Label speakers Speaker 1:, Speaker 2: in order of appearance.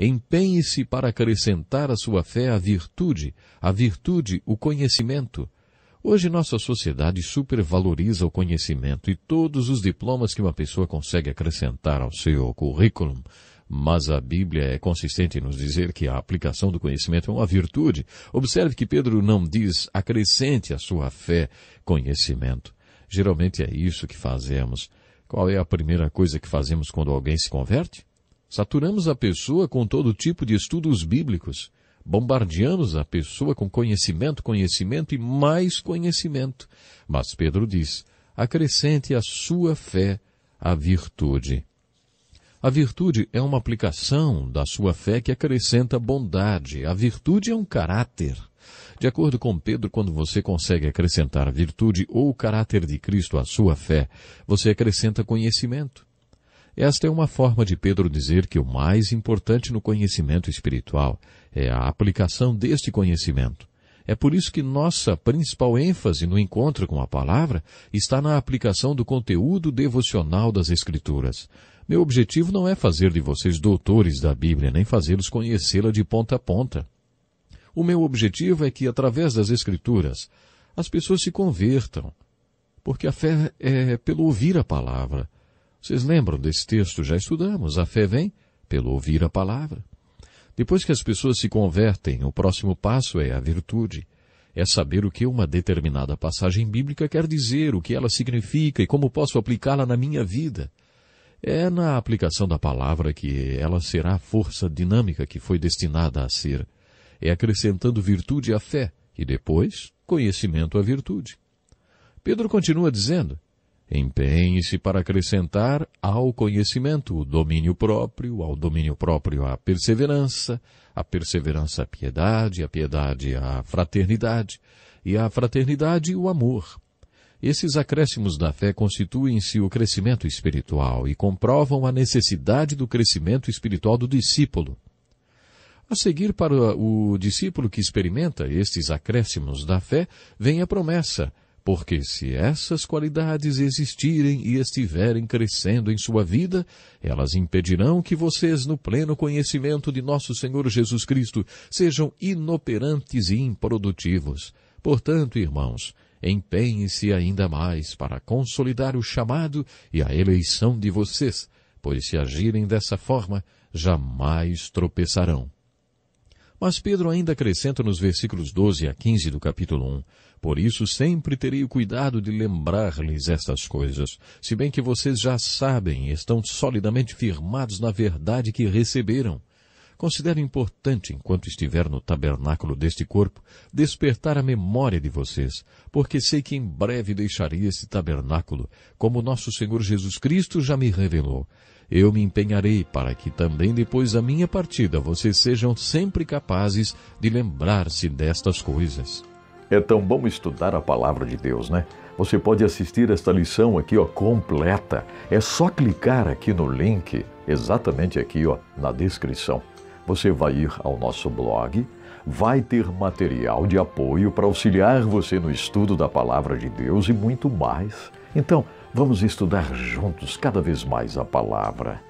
Speaker 1: Empenhe-se para acrescentar à sua fé a virtude, a virtude, o conhecimento. Hoje nossa sociedade supervaloriza o conhecimento e todos os diplomas que uma pessoa consegue acrescentar ao seu currículo mas a Bíblia é consistente em nos dizer que a aplicação do conhecimento é uma virtude. Observe que Pedro não diz acrescente à sua fé conhecimento. Geralmente é isso que fazemos. Qual é a primeira coisa que fazemos quando alguém se converte? Saturamos a pessoa com todo tipo de estudos bíblicos. Bombardeamos a pessoa com conhecimento, conhecimento e mais conhecimento. Mas Pedro diz: acrescente a sua fé à virtude. A virtude é uma aplicação da sua fé que acrescenta bondade. A virtude é um caráter. De acordo com Pedro, quando você consegue acrescentar a virtude ou o caráter de Cristo à sua fé, você acrescenta conhecimento. Esta é uma forma de Pedro dizer que o mais importante no conhecimento espiritual é a aplicação deste conhecimento. É por isso que nossa principal ênfase no encontro com a palavra está na aplicação do conteúdo devocional das Escrituras. Meu objetivo não é fazer de vocês doutores da Bíblia, nem fazê-los conhecê-la de ponta a ponta. O meu objetivo é que, através das Escrituras, as pessoas se convertam, porque a fé é pelo ouvir a palavra, vocês lembram desse texto? Já estudamos. A fé vem pelo ouvir a palavra. Depois que as pessoas se convertem, o próximo passo é a virtude. É saber o que uma determinada passagem bíblica quer dizer, o que ela significa e como posso aplicá-la na minha vida. É na aplicação da palavra que ela será a força dinâmica que foi destinada a ser. É acrescentando virtude à fé e depois conhecimento à virtude. Pedro continua dizendo: Empenhe-se para acrescentar ao conhecimento o domínio próprio, ao domínio próprio a perseverança, a perseverança a piedade, a piedade a fraternidade, e a fraternidade o amor. Esses acréscimos da fé constituem-se o crescimento espiritual e comprovam a necessidade do crescimento espiritual do discípulo. A seguir, para o discípulo que experimenta estes acréscimos da fé, vem a promessa — porque se essas qualidades existirem e estiverem crescendo em sua vida, elas impedirão que vocês, no pleno conhecimento de nosso Senhor Jesus Cristo, sejam inoperantes e improdutivos. Portanto, irmãos, empenhem-se ainda mais para consolidar o chamado e a eleição de vocês, pois se agirem dessa forma, jamais tropeçarão. Mas Pedro ainda acrescenta nos versículos 12 a 15 do capítulo 1: Por isso sempre terei o cuidado de lembrar-lhes estas coisas, se bem que vocês já sabem e estão solidamente firmados na verdade que receberam. Considero importante, enquanto estiver no tabernáculo deste corpo, despertar a memória de vocês, porque sei que em breve deixarei esse tabernáculo, como nosso Senhor Jesus Cristo já me revelou eu me empenharei para que também depois da minha partida vocês sejam sempre capazes de lembrar-se destas coisas. É tão bom estudar a palavra de Deus, né? Você pode assistir esta lição aqui, ó, completa. É só clicar aqui no link, exatamente aqui, ó, na descrição. Você vai ir ao nosso blog, vai ter material de apoio para auxiliar você no estudo da palavra de Deus e muito mais. Então, Vamos estudar juntos cada vez mais a palavra